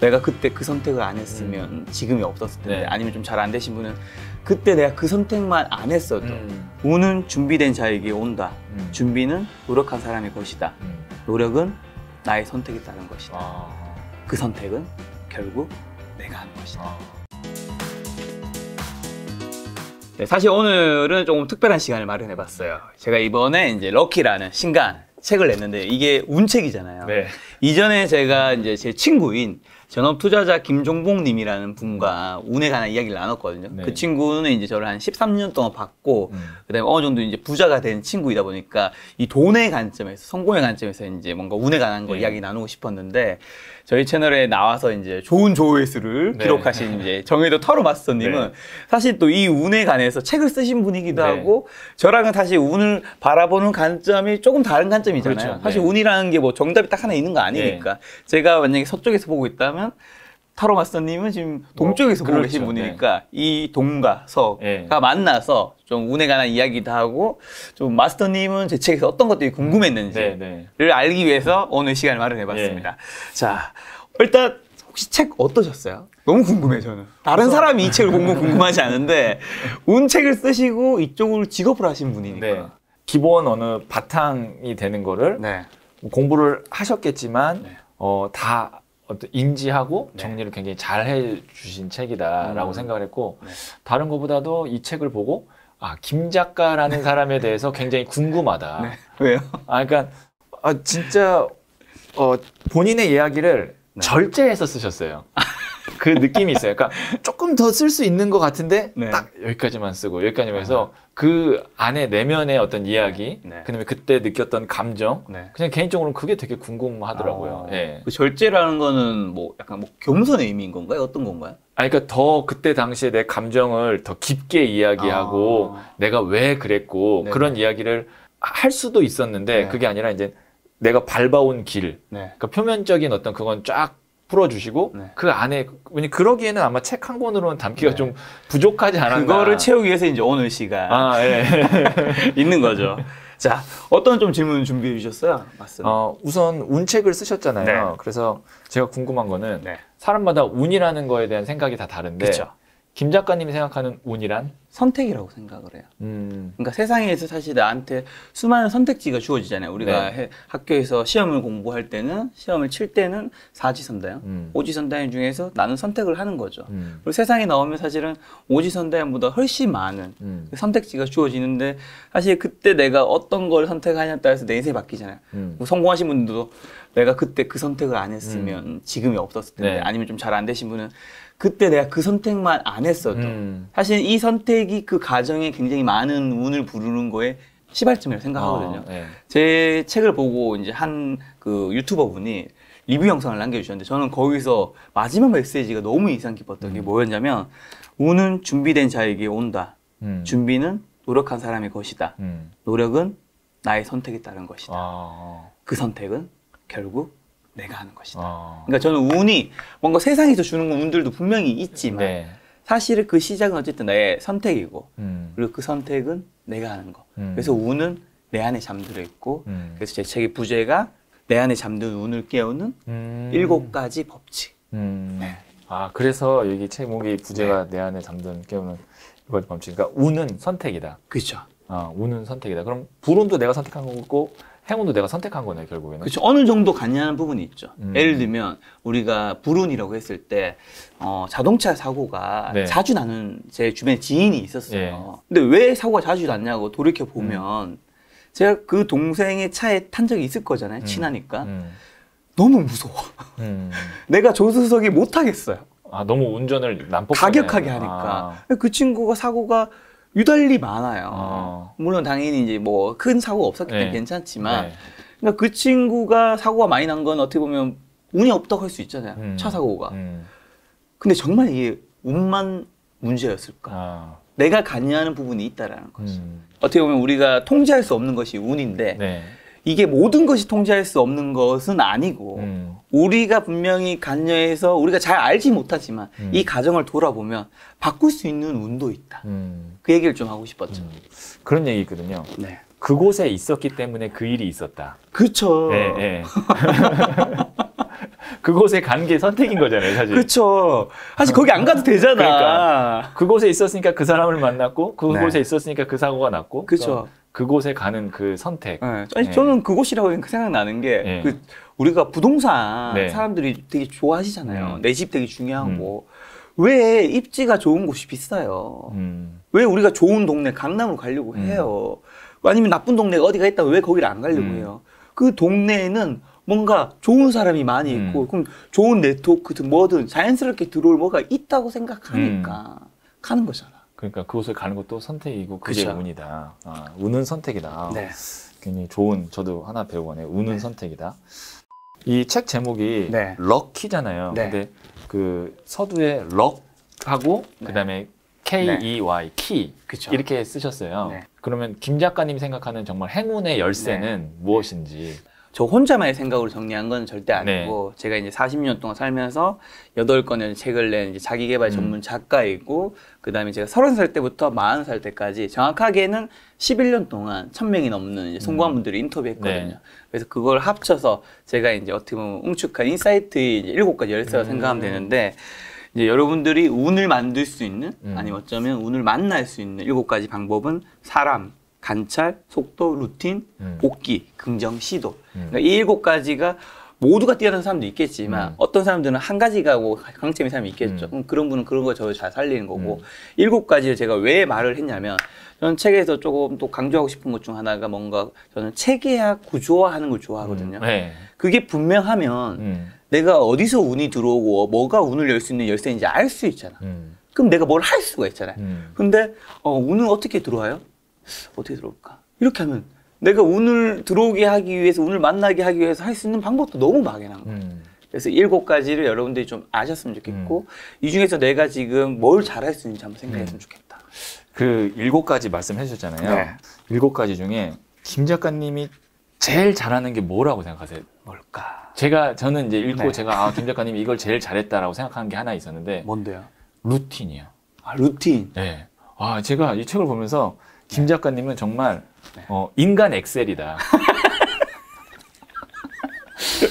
내가 그때 그 선택을 안 했으면 음. 지금이 없었을 텐데 네. 아니면 좀 잘 안 되신 분은 그때 내가 그 선택만 안 했어도 음. 오는 준비된 자에게 온다. 음. 준비는 노력한 사람의 것이다. 음. 노력은 나의 선택에 따른 것이다. 아. 그 선택은 결국 내가 한 것이다. 아. 네, 사실 오늘은 조금 특별한 시간을 마련해봤어요. 제가 이번에 이제 럭키라는 신간 책을 냈는데 이게 운책이잖아요. 네. 이전에 제가 이제 제 친구인 전업 투자자 김종봉 님이라는 분과 운에 관한 이야기를 나눴거든요. 그 네. 그 친구는 이제 저를 한 13년 동안 봤고 음. 그다음에 어느 정도 이제 부자가 된 친구이다 보니까 이 돈의 관점에서 성공의 관점에서 이제 뭔가 운에 관한 걸 네. 이야기 나누고 싶었는데 저희 채널에 나와서 이제 좋은 조회수를 네. 기록하신 이제 정의도 터로마스터 님은 네. 사실 또 이 운에 관해서 책을 쓰신 분이기도 네. 하고 저랑은 사실 운을 바라보는 관점이 조금 다른 관점이잖아요. 그렇죠. 사실 네. 운이라는 게 뭐 정답이 딱 하나 있는 거 아니니까 제가 만약에 서쪽에서 보고 있다면 왜냐하면 타로 마스터님은 지금 뭐 동쪽에서 보고 그렇죠. 계신 네. 분이니까 이 동과 서가 네. 예. 만나서 좀 운에 관한 이야기도 하고 좀 마스터님은 제 책에서 어떤 것들이 궁금했는지를 네, 네. 알기 위해서 오늘 시간을 마련해봤습니다. 예. 자, 일단 혹시 책 어떠셨어요? 너무 궁금해 저는. 다른 사람이 이 책을 공부 궁금하지 않은데 운 책을 쓰시고 이쪽을 직업을 하신 분이니까 네. 기본 어느 바탕이 되는 거를 네. 공부를 하셨겠지만 어, 다 어떤 인지하고 네. 정리를 굉장히 잘 해주신 음. 책이다라고 음. 생각을 했고 네. 다른 것보다도 이 책을 보고 아 김 작가라는 사람에 네. 대해서 굉장히 궁금하다. 네. 왜요? 아 그러니까 아, 진짜 어, 본인의 이야기를 네. 절제해서 쓰셨어요. 그 느낌이 있어요. 그러니까 조금 더 쓸 수 있는 것 같은데 네. 딱 여기까지만 쓰고 여기까지만 아. 해서 아. 그 안에 내면의 어떤 이야기, 네. 그다음에 그때 느꼈던 감정, 네. 그냥 개인적으로는 그게 되게 궁금하더라고요. 아. 예. 그 절제라는 거는 뭐 약간 뭐 겸손의 의미인 건가요? 어떤 건가요? 아, 그러니까 더 그때 당시에 내 감정을 더 깊게 이야기하고 아. 내가 왜 그랬고 네 그런 이야기를 할 수도 있었는데 네. 그게 아니라 이제 내가 밟아온 길, 네. 그러니까 표면적인 어떤 그건 쫙 풀어주시고 네. 그 안에 왜냐 그러기에는 아마 책 한 권으로는 담기가 네. 좀 부족하지 않았나 그거를 채우기 위해서 이제 오늘 시간 아, 예. 있는 거죠. 자 어떤 좀 질문 준비해 주셨어요, 맞습 어, 우선 운책을 쓰셨잖아요. 네. 그래서 제가 궁금한 거는 네. 사람마다 운이라는 거에 대한 생각이 다 다른데 그쵸. 김 작가님이 생각하는 운이란? 선택이라고 생각을 해요. 음. 그러니까 세상에서 사실 나한테 수많은 선택지가 주어지잖아요. 우리가 네. 해, 학교에서 시험을 공부할 때는 시험을 칠 때는 사지선다형, 음. 오지선다형 중에서 나는 선택을 하는 거죠. 음. 그리고 세상에 나오면 사실은 오지선다형보다 훨씬 많은 음. 그 선택지가 주어지는데 사실 그때 내가 어떤 걸 선택하냐에 따라서 내 인생이 바뀌잖아요. 음. 뭐 성공하신 분들도 내가 그때 그 선택을 안 했으면 음. 지금이 없었을 텐데 네. 아니면 좀 잘 안 되신 분은 그때 내가 그 선택만 안 했어도 음. 사실 이 선택이 그 가정에 굉장히 많은 운을 부르는 거에 시발점이라고 생각하거든요. 아, 네. 제 책을 보고 이제 한 그 유튜버 분이 리뷰 영상을 남겨주셨는데 저는 거기서 마지막 메시지가 너무 인상 깊었던 음. 게 뭐였냐면 운은 준비된 자에게 온다. 음. 준비는 노력한 사람의 것이다. 음. 노력은 나의 선택에 따른 것이다. 아. 그 선택은 결국 내가 하는 것이다. 어. 그러니까 저는 운이 뭔가 세상에서 주는 운들도 분명히 있지만 네. 사실 그 시작은 어쨌든 나의 선택이고 음. 그리고 그 선택은 내가 하는 거. 음. 그래서 운은 내 안에 잠들어 있고 음. 그래서 제 책의 부제가 내 안에 잠든 운을 깨우는 음. 일곱 가지 법칙. 음. 네. 아 그래서 여기 제목이 부제가 네. 내 안에 잠든 깨우는 이걸 범칙. 그러니까 운은 선택이다. 그렇죠. 아 운은 선택이다. 그럼 불운도 내가 선택한 거고 행운도 내가 선택한 거네 결국에는. 그렇죠. 어느 정도 가냐는 부분이 있죠. 음. 예를 들면 우리가 불운이라고 했을 때 어, 자동차 사고가 네. 자주 나는 제 주변에 지인이 있었어요. 네. 근데 왜 사고가 자주 났냐고 돌이켜 보면 음. 제가 그 동생의 차에 탄 적이 있을 거잖아요. 음. 친하니까 음. 너무 무서워. 음. 내가 조수석이 못하겠어요아 너무 운전을 난폭하게 가격하게 하니까 아. 그 친구가 사고가 유달리 많아요. 어. 물론 당연히 이제 뭐 큰 사고가 없었기 때문에 네. 괜찮지만 네. 그러니까 그 친구가 사고가 많이 난 건 어떻게 보면 운이 없다고 할 수 있잖아요. 음. 차 사고가. 음. 근데 정말 이게 운만 문제였을까? 아. 내가 관여하는 부분이 있다라는 거죠. 음. 어떻게 보면 우리가 통제할 수 없는 것이 운인데 네. 이게 모든 것이 통제할 수 없는 것은 아니고 음. 우리가 분명히 관여해서 우리가 잘 알지 못하지만 음. 이 가정을 돌아보면 바꿀 수 있는 운도 있다. 음. 그 얘기를 좀 하고 싶었죠. 음. 그런 얘기 거든요 네. 그곳에 있었기 때문에 그 일이 있었다. 그렇죠. 네, 네. 그곳에 간 게 선택인 거잖아요, 사실. 그렇죠. 사실 거기 안 가도 되잖아. 그러니까 그곳에 있었으니까 그 사람을 만났고 그곳에 네. 있었으니까 그 사고가 났고. 그렇죠. 그곳에 가는 그 선택. 네. 네. 아니, 네. 저는 그곳이라고 생각나는 게 네. 그 우리가 부동산 네. 사람들이 되게 좋아하시잖아요. 네. 내집 되게 중요하고. 음. 왜 입지가 좋은 곳이 비싸요? 음. 왜 우리가 좋은 동네 강남으로 가려고 음. 해요? 아니면 나쁜 동네가 어디가 있다고 왜 거기를 안 가려고 음. 해요? 그 동네에는 뭔가 좋은 사람이 많이 음. 있고 그럼 좋은 네트워크든 뭐든 자연스럽게 들어올 뭐가 있다고 생각하니까 음. 가는 거잖아. 그러니까 그곳을 가는 것도 선택이고 그게 그쵸. 운이다. 아, 운은 선택이다. 네. 굉장히 좋은 저도 하나 배우거네요. 운은 네. 선택이다. 이 책 제목이 네. 럭키잖아요. 네. 근데 그 서두에 럭하고 네. 그다음에 K E Y 키 네. 그쵸. 이렇게 쓰셨어요. 그러면 김 작가님 생각하는 정말 행운의 열쇠는 무엇인지 저 혼자만의 생각으로 정리한 건 절대 아니고 네. 제가 이제 40년 동안 살면서 여덟 권의 책을 낸 이제 자기개발 음. 전문 작가이고 그다음에 제가 30살 때부터 40살 때까지 정확하게는 11년 동안 1000명이 넘는 이제 송구한분들을 음. 인터뷰했거든요. 네. 그래서 그걸 합쳐서 제가 이제 어떻게 보면 웅축한 인사이트의 이제 7가지 열쇠라 음. 생각하면 되는데 이제 여러분들이 운을 만들 수 있는 음. 아니면 어쩌면 운을 만날 수 있는 일곱 가지 방법은 사람, 관찰, 속도, 루틴, 음. 복귀, 긍정, 시도. 음. 그러니까 이 일곱 가지가 모두가 뛰어난 사람도 있겠지만 음. 어떤 사람들은 한 가지가고 뭐 강점인 사람이 있겠죠. 음. 그런 분은 그런 거 저를 잘 살리는 거고 음. 일곱 가지를 제가 왜 말을 했냐면 저는 책에서 조금 또 강조하고 싶은 것 중 하나가 뭔가 저는 체계화 구조화하는 걸 좋아하거든요. 음. 네. 그게 분명하면 내가 어디서 운이 들어오고 뭐가 운을 열 수 있는 열쇠인지 알 수 있잖아. 그럼 내가 뭘 할 수가 있잖아요. 근데 어, 운은 어떻게 들어와요? 어떻게 들어올까? 이렇게 하면 내가 운을 들어오게 하기 위해서 운을 만나게 하기 위해서 할 수 있는 방법도 너무 막연한 거예요. 음. 그래서 일곱 가지를 여러분들이 좀 아셨으면 좋겠고 음. 이 중에서 내가 지금 뭘 잘할 수 있는지 한번 생각했으면 음. 좋겠다. 그 일곱 가지 말씀해 셨잖아요 네. 일곱 네. 가지 중에 김 작가님이 제일 잘하는 게 뭐라고 생각하세요? 뭘까? 제가 저는 이제 읽고 네. 제가 아, 김 작가님이 이걸 제일 잘했다라고 생각하는 게 하나 있었는데 뭔데요? 루틴이요. 아 루틴. 네. 아 제가 이 책을 보면서 김 작가님은 정말 어, 인간 엑셀이다.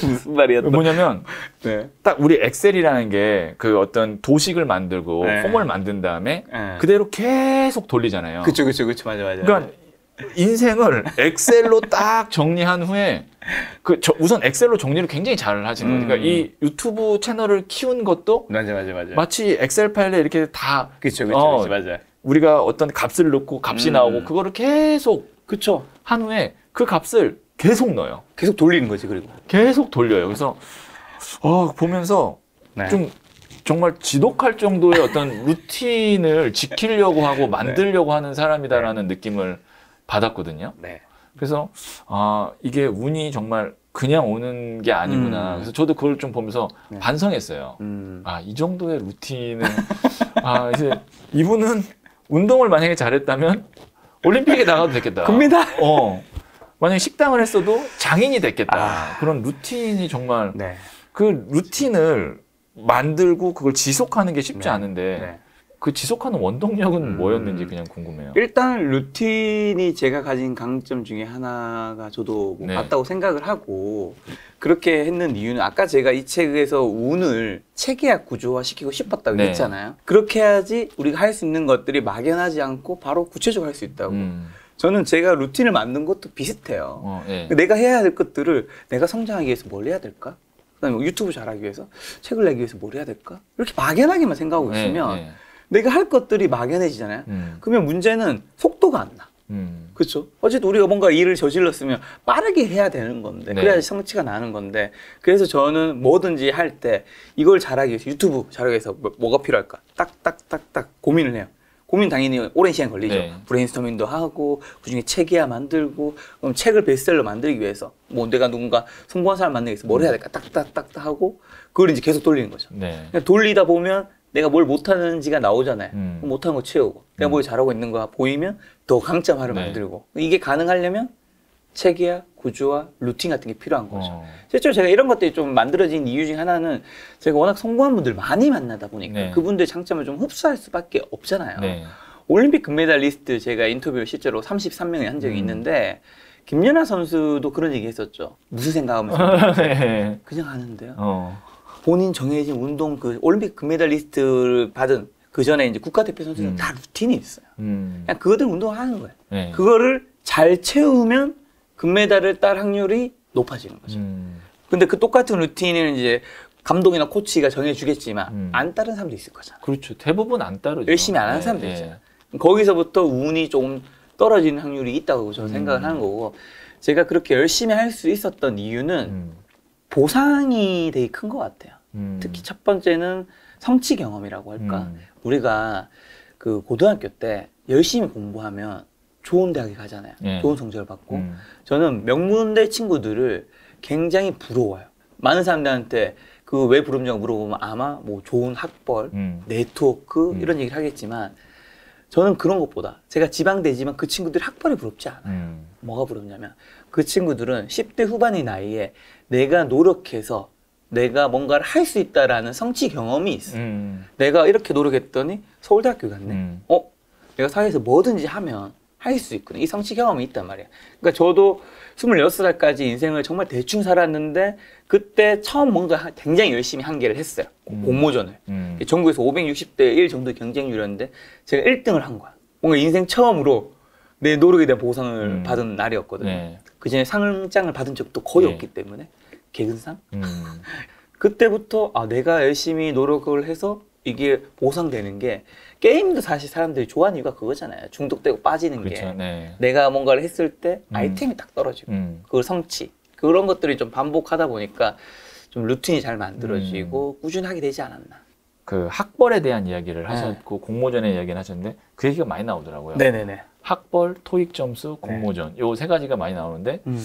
무슨 말이야? 뭐냐면 네. 딱 우리 엑셀이라는 게 그 어떤 도식을 만들고 네. 폼을 만든 다음에 네. 그대로 계속 돌리잖아요. 그쵸 그쵸 그쵸 맞아 맞아. 그러니까 인생을 엑셀로 딱 정리한 후에 그 우선 엑셀로 정리를 굉장히 잘 하시는 그러니까 음. 거니까이 유튜브 채널을 키운 것도 맞아 맞아 맞아. 마치 엑셀 파일에 이렇게 다 그쵸 그쵸, 어, 맞아. 우리가 어떤 값을 넣고 값이 음. 나오고 그거를 계속 그쵸. 한 후에 그 값을 계속 넣어요. 계속 돌리는 거지 그리고. 계속 돌려요. 그래서 어, 보면서 네. 좀 정말 지독할 정도의 어떤 루틴을 지키려고 하고 네. 만들려고 네. 하는 사람이다라는 네. 느낌을 받았거든요. 네. 그래서 아 이게 운이 정말 그냥 오는 게 아니구나. 음. 그래서 저도 그걸 좀 보면서 네. 반성했어요. 음. 아이 정도의 루틴은 아 이제 이분은 운동을 만약에 잘했다면 올림픽에 나가도 됐겠다. 금메달. 어. 만약에 식당을 했어도 장인이 됐겠다. 아. 그런 루틴이 정말 네. 그 루틴을 만들고 그걸 지속하는 게 쉽지 네. 않은데 네. 그 지속하는 원동력은 음. 뭐였는지 그냥 궁금해요. 일단 루틴이 제가 가진 강점 중에 하나가 저도 뭐 네. 맞다고 생각을 하고 그렇게 했는 이유는 아까 제가 이 책에서 운을 체계학 구조화 시키고 싶었다고 네. 했잖아요. 그렇게 해야지 우리가 할 수 있는 것들이 막연하지 않고 바로 구체적으로 할 수 있다고. 음. 저는 제가 루틴을 만든 것도 비슷해요. 어, 네. 내가 해야 될 것들을 내가 성장하기 위해서 뭘 해야 될까? 그다음에 뭐 유튜브 잘하기 위해서 책을 내기 위해서 뭘 해야 될까? 이렇게 막연하게만 생각하고 네, 있으면 네. 내가 할 것들이 막연해지잖아요. 음. 그러면 문제는 속도가 안 나. 음. 그렇죠. 어쨌든 우리가 뭔가 일을 저질렀으면 빠르게 해야 되는 건데 네. 그래야 성취가 나는 건데 그래서 저는 뭐든지 할 때 이걸 잘하기 위해서 유튜브 잘하기 위해서 뭐, 가 필요할까 딱딱딱딱 고민을 해요. 고민 당연히 오랜 시간 걸리죠. 네. 브레인스토밍도 하고 그중에 책이야 만들고 그럼 책을 베스트셀러 만들기 위해서 뭐 내가 누군가 성공한 사람 만나기 위해서 뭘 해야 될까 딱딱딱딱 하고 그걸 이제 계속 돌리는 거죠. 네. 돌리다 보면 내가 뭘 못하는지가 나오잖아요. 음. 못한거 채우고 내가 음. 뭘 잘하고 있는 거 보이면 더 강점화를 네. 만들고 이게 가능하려면 체계와 구조와 루틴 같은 게 필요한 거죠. 어. 실제로 제가 이런 것들이 좀 만들어진 이유 중 하나는 제가 워낙 성공한 분들 많이 만나다 보니까 네. 그분들 장점을 좀 흡수할 수밖에 없잖아요. 네. 올림픽 금메달리스트 제가 인터뷰 실제로 33명이 한 적이 음. 있는데 김연아 선수도 그런 얘기 했었죠. 무슨 생각하면서 네. 그냥 하는데요. 어. 본인 정해진 운동 그 올림픽 금메달리스트를 받은 그 전에 이제 국가대표 선수는 음. 다 루틴이 있어요. 음. 그냥 그것들 운동하는 거예요. 네. 그거를 잘 채우면 금메달을 딸 확률이 높아지는 거죠. 음. 근데 그 똑같은 루틴을 이제 감독이나 코치가 정해주겠지만 음. 안 따른 사람도 있을 거잖아요. 그렇죠. 대부분 안 따르죠. 열심히 안 하는 네. 사람도 네. 있잖아요. 거기서부터 운이 조금 떨어지는 확률이 있다고 저는 음. 생각을 하는 거고 제가 그렇게 열심히 할 수 있었던 이유는 음. 보상이 되게 큰 것 같아요. 음. 특히 첫 번째는 성취 경험이라고 할까? 음. 우리가 그 고등학교 때 열심히 공부하면 좋은 대학에 가잖아요. 예. 좋은 성적을 받고. 음. 저는 명문대 친구들을 굉장히 부러워요. 많은 사람들한테 그 왜 부름냐고 물어보면 아마 뭐 좋은 학벌, 음. 네트워크 음. 이런 얘기를 하겠지만 저는 그런 것보다 제가 지방대지만 그 친구들이 학벌이 부럽지 않아요. 음. 뭐가 부럽냐면 그 친구들은 10대 후반의 나이에 내가 노력해서 내가 뭔가를 할 수 있다라는 성취 경험이 있어. 음. 내가 이렇게 노력했더니 서울대학교 갔네. 음. 어? 내가 사회에서 뭐든지 하면 할 수 있구나. 이 성취 경험이 있단 말이야. 그러니까 저도 26살까지 인생을 정말 대충 살았는데 그때 처음 뭔가 굉장히 열심히 한계를 했어요. 음. 공모전을. 음. 전국에서 560대 1정도 경쟁률이었는데 제가 1등을 한 거야. 뭔가 인생 처음으로 내 노력에 대한 보상을 음. 받은 날이었거든요. 네. 그 전에 상장을 받은 적도 거의 네. 없기 때문에 개근상? 음. 그때부터 아 내가 열심히 노력을 해서 이게 보상되는 게 게임도 사실 사람들이 좋아하는 이유가 그거잖아요. 중독되고 빠지는 그렇죠, 게 네. 내가 뭔가를 했을 때 음. 아이템이 딱 떨어지고 음. 그걸 성취 그런 것들이 좀 반복하다 보니까 좀 루틴이 잘 만들어지고 음. 꾸준하게 되지 않았나. 그 학벌에 대한 이야기를 네. 하셨고 공모전에 이야기를 하셨는데 그 얘기가 많이 나오더라고요. 네네네. 학벌, 토익 점수, 공모전 네. 요세 가지가 많이 나오는데 음.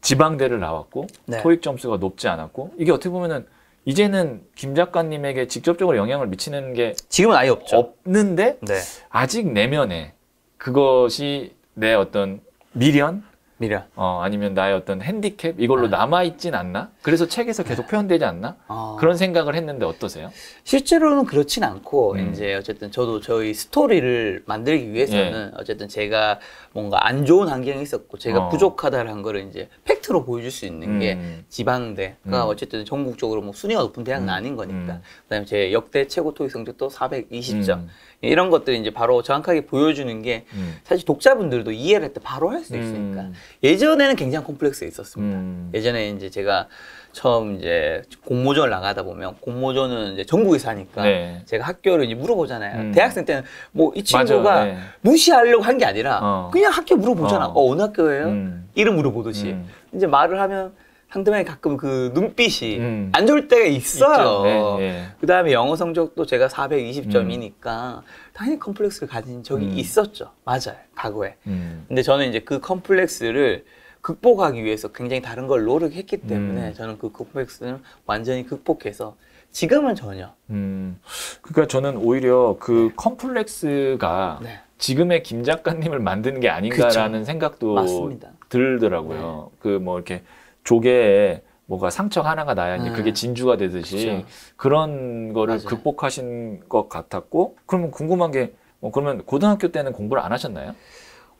지방대를 나왔고 네. 토익 점수가 높지 않았고 이게 어떻게 보면은 이제는 김 작가님에게 직접적으로 영향을 미치는 게 지금은 아예 없죠. 없는데 네. 아직 내면에 그것이 내 어떤 미련 미련. 어, 아니면 나의 어떤 핸디캡 이걸로 아. 네. 남아 있진 않나? 그래서 책에서 계속 표현되지 않나? 아. 그런 생각을 했는데 어떠세요? 실제로는 그렇진 않고 음. 이제 어쨌든 저도 저희 스토리를 만들기 위해서는 예. 어쨌든 제가 뭔가 안 좋은 환경이 있었고 제가 어. 부족하다라는 거를 이제 팩트로 보여줄 수 있는 음. 게 지방대가 음. 어쨌든 전국적으로 뭐 순위가 높은 대학은 음. 아닌 거니까 음. 그다음에 제 역대 최고 토익 성적도 420점 음. 이런 것들이 이제 바로 정확하게 보여주는 게 사실 독자분들도 이해를 할 때 바로 할 수 있으니까. 예전에는 굉장히 콤플렉스가 있었습니다. 음. 예전에 이제 제가 처음 이제 공모전을 나가다 보면 공모전은 이제 전국에 사니까 네. 제가 학교를 이제 물어보잖아요. 음. 대학생 때는 뭐 이 친구가 네. 무시하려고 한 게 아니라 어. 그냥 학교 물어보잖아. 어, 어 어느 학교예요? 음. 이름 물어보듯이 음. 이제 말을 하면 상대방이 가끔 그 눈빛이 음. 안 좋을 때가 있어요. 네, 네. 그 다음에 영어 성적도 제가 420점이니까 음. 당연히 컴플렉스를 가진 적이 음. 있었죠. 맞아요. 과거에. 음. 근데 저는 이제 그 컴플렉스를 극복하기 위해서 굉장히 다른 걸 노력했기 음. 때문에 음. 저는 그 컴플렉스는 완전히 극복해서 지금은 전혀. 음. 그러니까 저는 오히려 그 네. 컴플렉스가 네. 지금의 김 작가님을 만드는 게 아닌가라는 그쵸. 생각도 맞습니다. 들더라고요. 네. 그뭐 이렇게 조개에 뭐가 상처 하나가 나야 이 네. 그게 진주가 되듯이 그쵸. 그런 거를 맞아요. 극복하신 것 같았고 그러면 궁금한 게뭐 어, 그러면 고등학교 때는 공부를 안 하셨나요?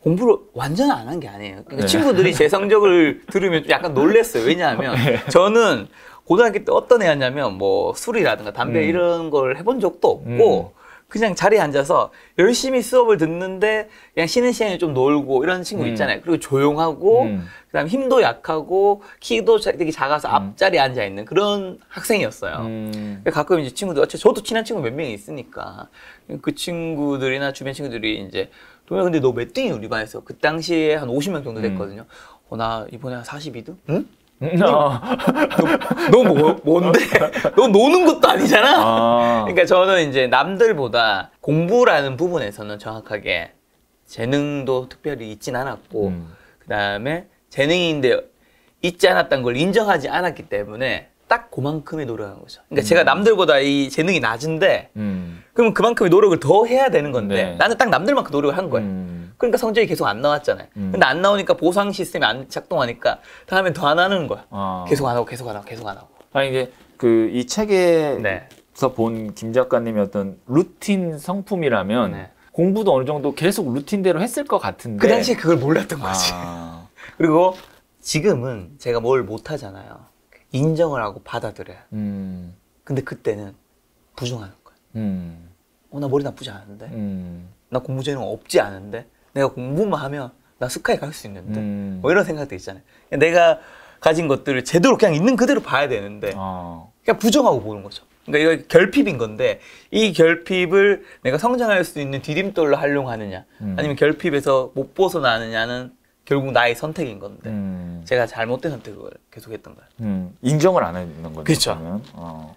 공부를 완전 안 한 게 아니에요. 그러니까 네. 친구들이 제 성적을 들으면 약간 놀랬어요. 왜냐하면 네. 저는 고등학교 때 어떤 애였냐면 뭐 술이라든가 담배 음. 이런 걸 해본 적도 없고 음. 그냥 자리에 앉아서 열심히 수업을 듣는데 그냥 쉬는 시간에 좀 놀고 이런 친구 음. 있잖아요. 그리고 조용하고 음. 그다음 힘도 약하고 키도 되게 작아서 음. 앞자리에 앉아 있는 그런 학생이었어요. 음. 가끔 이제 친구들 어차 저도 친한 친구 몇 명이 있으니까 그 친구들이나 주변 친구들이 이제 동현 근데 너 몇 등이 우리 반에서 그 당시에 한 50명 정도 음. 됐거든요. 어나 이번에 한 42등? 응? 어. 너, 너 뭐, 뭔데? 너 노는 것도 아니잖아. 아. 그러니까 저는 이제 남들보다 공부라는 부분에서는 정확하게 재능도 특별히 있진 않았고 음. 그다음에 재능인데 있지 않았던 걸 인정하지 않았기 때문에 딱 그만큼의 노력한 거죠. 그러니까 음. 제가 남들보다 이 재능이 낮은데 음. 그면 그만큼의 노력을 더 해야 되는 건데 네. 나는 딱 남들만큼 노력을 한 거예요. 그러니까 성적이 계속 안 나왔잖아요. 음. 근데 안 나오니까 보상 시스템이 안 작동하니까 다음에더 안 하는 거야. 아. 계속 안 하고 계속 안 하고 계속 안 하고. 아니 이제 그 이 책에서 네. 본김 작가님의 어떤 루틴 성품이라면 네. 공부도 어느 정도 계속 루틴대로 했을 것 같은데 그 당시에 그걸 몰랐던 거지. 아. 그리고 지금은 제가 뭘 못하잖아요. 인정을 하고 받아들여요. 음. 근데 그때는 부정하는 거야 음. 어, 나 머리 나쁘지 않은데? 음. 나 공부 재능 없지 않은데? 내가 공부만 하면 나 스카이 갈 수 있는데 음. 뭐 이런 생각도 있잖아요. 내가 가진 것들을 제대로 그냥 있는 그대로 봐야 되는데 아. 그냥 부정하고 보는 거죠. 그러니까 이거 결핍인 건데 이 결핍을 내가 성장할 수 있는 디딤돌로 활용하느냐 음. 아니면 결핍에서 못 벗어나느냐는 결국 나의 선택인 건데 음. 제가 잘못된 선택을 계속했던 거예요. 음. 인정을 안 하는 거죠. 그렇죠. 어.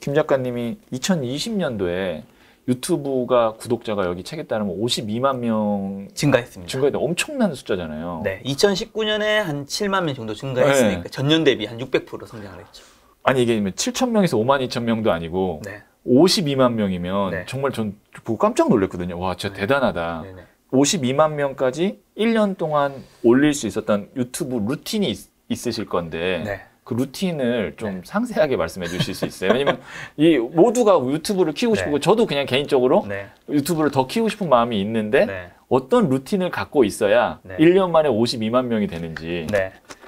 김 작가님이 2020년도에 유튜브가 구독자가 여기 책에 따르면 52만 명 증가했습니다. 증가했다. 엄청난 숫자잖아요. 네. 2019년에 한 7만 명 정도 증가했으니까 네. 전년 대비 한 600% 성장을 했죠. 아니 이게 7천 명에서 5만 2천 명도 아니고 네. 52만 명이면 네. 정말 전 보고 깜짝 놀랐거든요. 와, 진짜 네. 대단하다. 52만 명까지 1년 동안 올릴 수 있었던 유튜브 루틴이 있, 으실 건데 그 루틴을 좀 네. 상세하게 말씀해 주실 수 있어요? 왜냐면 이 모두가 유튜브를 키우고 싶고 네. 저도 그냥 개인적으로 네. 유튜브를 더 키우고 싶은 마음이 있는데 어떤 루틴을 갖고 있어야 일년 만에 52만 명이 되는지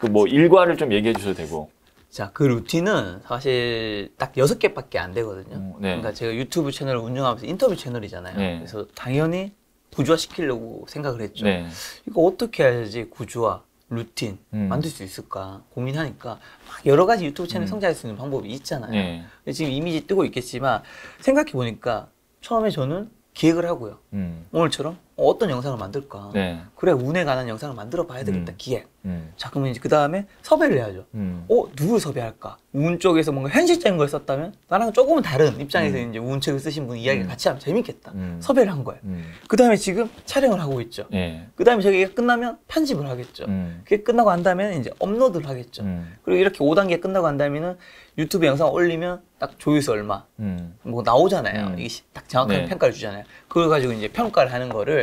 그 뭐 일과를 좀 얘기해 주셔도 되고 자, 그 루틴은 사실 딱여 개밖에 안 되거든요. 음, 네. 그러니까 제가 유튜브 채널을 운영하면서 인터뷰 채널이잖아요. 네. 그래서 당연히 구조화 시키려고 생각을 했죠. 네. 이거 어떻게 해야지 구조화, 루틴 음. 만들 수 있을까 고민하니까 막 여러 가지 유튜브 채널 음. 성장할 수 있는 방법이 있잖아요. 네. 근데 지금 이미지 뜨고 있겠지만 생각해 보니까 처음에 저는 기획을 하고요. 음. 오늘처럼 어떤 영상을 만들까? 네. 그래 운에 관한 영상을 만들어 봐야 되겠다 음. 기획. 음. 자 그러면 이제 그 다음에 섭외를 해야죠. 음. 어 누굴 섭외할까? 운 쪽에서 뭔가 현실적인 걸 썼다면 나랑 조금은 다른 입장에서 음. 이제 운책을 쓰신 분 이야기 음. 같이 하면 재밌겠다. 음. 섭외를 한 거예요. 그 다음에 지금 촬영을 하고 있죠. 예. 그 다음에 저가 끝나면 편집을 하겠죠. 그게 끝나고 한다음에 이제 업로드를 하겠죠. 그리고 이렇게 5단계 끝나고 한 다음에는 유튜브 영상 올리면 딱 조회수 얼마 뭐 나오잖아요. 이게 딱 정확한 네. 평가를 주잖아요. 그걸 가지고 이제 평가를 하는 거를 목를이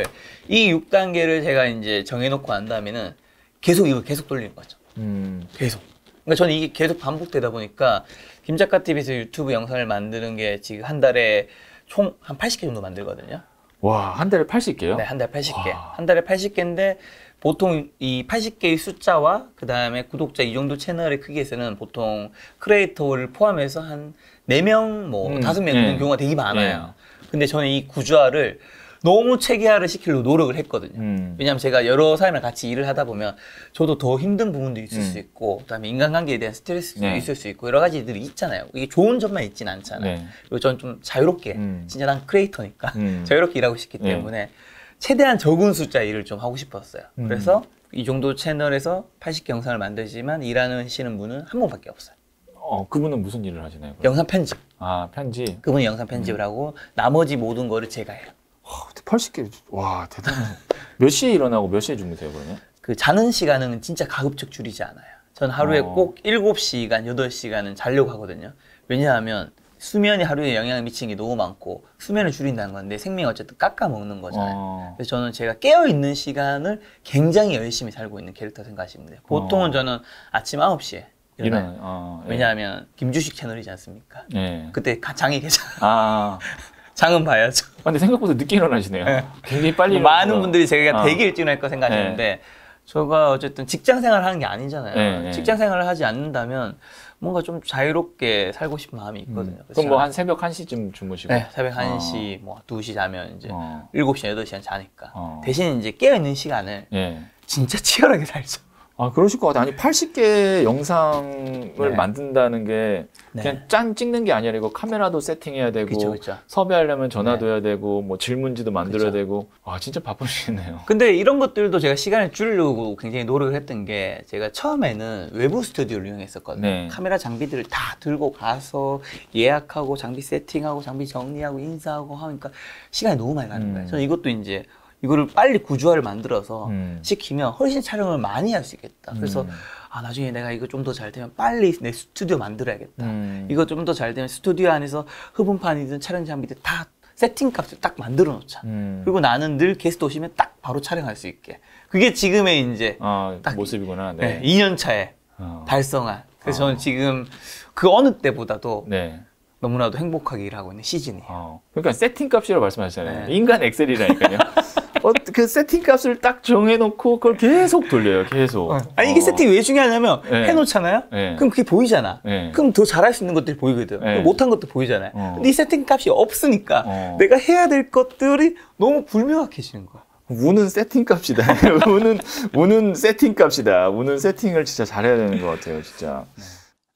6단계를 제가 이제 정해놓고 안다면은 계속 이거 계속 돌리는 거죠. 음. 계속. 그러니까 저는 이게 계속 반복되다 보니까 김 작가 TV에서 유튜브 영상을 만드는 게 지금 한 달에 총 한 80개 정도 만들거든요. 와, 한 달에 80개요? 네, 한 달에 80개. 와. 한 달에 80개인데 보통 이 80개의 숫자와 그 다음에 구독자 이 정도 채널의 크기에서는 보통 크리에이터를 포함해서 한 4명, 뭐 음, 5명 예. 경우가 되게 많아요. 예. 근데 저는 이 구조화를 너무 체계화를 시키려고 노력을 했거든요. 음. 왜냐하면 제가 여러 사람이랑 같이 일을 하다 보면 저도 더 힘든 부분도 있을 음. 수 있고 그다음에 인간관계에 대한 스트레스도 네. 있을 수 있고 여러 가지들이 있잖아요. 이게 좋은 점만 있진 않잖아요. 네. 그리고 저는 좀 자유롭게 음. 진짜 난 크리에이터니까 음. 자유롭게 일하고 싶기 네. 때문에 최대한 적은 숫자 일을 좀 하고 싶었어요. 음. 그래서 이 정도 채널에서 80개 영상을 만들지만 일하는 시는 분은 한 분밖에 없어요. 어, 그분은 무슨 일을 하시나요? 그럼? 영상 편집. 아, 편집. 그분이 영상 편집을 음. 하고 나머지 모든 거를 제가 해요. 와, 80개. 와, 대단하몇 시에 일어나고 몇 시에 주무세요, 그러면? 그 자는 시간은 진짜 가급적 줄이지 않아요. 전 하루에 어. 꼭 7시간, 8시간은 자려고 하거든요. 왜냐하면 수면이 하루에 영향을 미치는 게 너무 많고 수면을 줄인다는 건데 생명을 어쨌든 깎아먹는 거잖아요. 어. 그래서 저는 제가 깨어있는 시간을 굉장히 열심히 살고 있는 캐릭터 생각하시면 돼요. 보통은 어. 저는 아침 9시에 일어나요. 어, 예. 왜냐하면 김주식 채널이지 않습니까? 예. 그때 장이 계좌. 아, 장은 봐야죠. 아, 근데 생각보다 늦게 일어나시네요. 네. 굉장히 빨리 많은 분들이 제가 되게 아. 일찍 일어날 거생각했는데 네. 제가 어쨌든 직장 생활을 하는 게 아니잖아요. 네, 네, 직장 생활을 하지 않는다면 뭔가 좀 자유롭게 살고 싶은 마음이 음. 있거든요. 음. 그럼 뭐한 그렇죠? 새벽 1시쯤 주무시고? 네, 새벽 1시뭐2시 어. 뭐 자면 이제 어. 일곱 시8 시간 자니까. 어. 대신 이제 깨어있는 시간을 예. 진짜 치열하게 살죠. 아 그러실 것 같아요. 아니 80개 영상을 네. 만든다는 게 네. 그냥 짠 찍는 게 아니라 이거 카메라도 세팅해야 되고 그쵸, 그쵸. 섭외하려면 전화도 네. 해야 되고 뭐 질문지도 만들어야 그쵸. 되고 아 진짜 바쁘시겠네요. 근데 이런 것들도 제가 시간을 줄이려고 굉장히 노력을 했던 게 제가 처음에는 외부 스튜디오를 이용했었거든요. 네. 카메라 장비들을 다 들고 가서 예약하고 장비 세팅하고 장비 정리하고 인사하고 하니까 시간이 너무 많이 가는 음. 거예요. 음. 저는 이것도 이제 이거를 빨리 구조화를 만들어서 음. 시키면 훨씬 촬영을 많이 할 수 있겠다. 그래서 음. 아 나중에 내가 이거 좀 더 잘 되면 빨리 내 스튜디오 만들어야겠다. 음. 이거 좀 더 잘 되면 스튜디오 안에서 흡음판이든 촬영 장비든 다 세팅 값을 딱 만들어 놓자. 음. 그리고 나는 늘 게스트 오시면 딱 바로 촬영할 수 있게. 그게 지금의 이제 아, 딱 모습이구나. 네. 네 2년 차에 어. 아. 달성한. 그래서 어. 저는 아. 지금 그 어느 때보다도 네. 너무나도 행복하게 일하고 있는 시즌이에요. 어. 그러니까 세팅 값이라고 말씀하셨잖아요. 네. 인간 엑셀이라니까요. 어, 그 세팅 값을 딱 정해놓고 그걸 계속 돌려요, 계속. 어. 아니 이게 어. 세팅 이왜 중요하냐면 네. 해놓잖아요. 네. 그럼 그게 보이잖아. 네. 그럼 더 잘할 수 있는 것들이 보이거든. 못한 것도 보이잖아요. 어. 근데 이 세팅 값이 없으니까 어. 내가 해야 될 것들이 너무 불명확해지는 거야. 우는 세팅 값이다. 우는 우는 세팅 값이다. 우는 세팅을 진짜 잘해야 되는 것 같아요, 진짜. 네.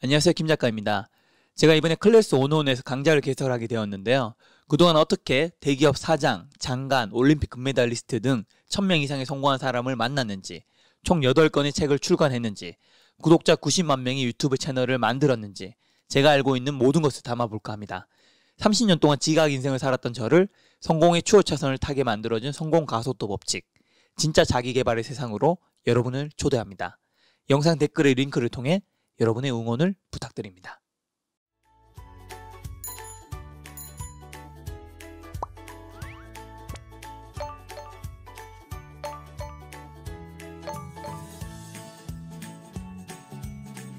안녕하세요, 김 작가입니다. 제가 이번에 클래스 온온에서 강좌를 개설하게 되었는데요. 그동안 어떻게 대기업 사장, 장관, 올림픽 금메달리스트 등 1000명 이상의 성공한 사람을 만났는지, 총8건의 책을 출간했는지, 구독자 90만 명의 유튜브 채널을 만들었는지, 제가 알고 있는 모든 것을 담아볼까 합니다. 30년 동안 지각 인생을 살았던 저를 성공의 추호 차선을 타게 만들어준 성공 가속도 법칙, 진짜 자기 개발의 세상으로 여러분을 초대합니다. 영상 댓글의 링크를 통해 여러분의 응원을 부탁드립니다.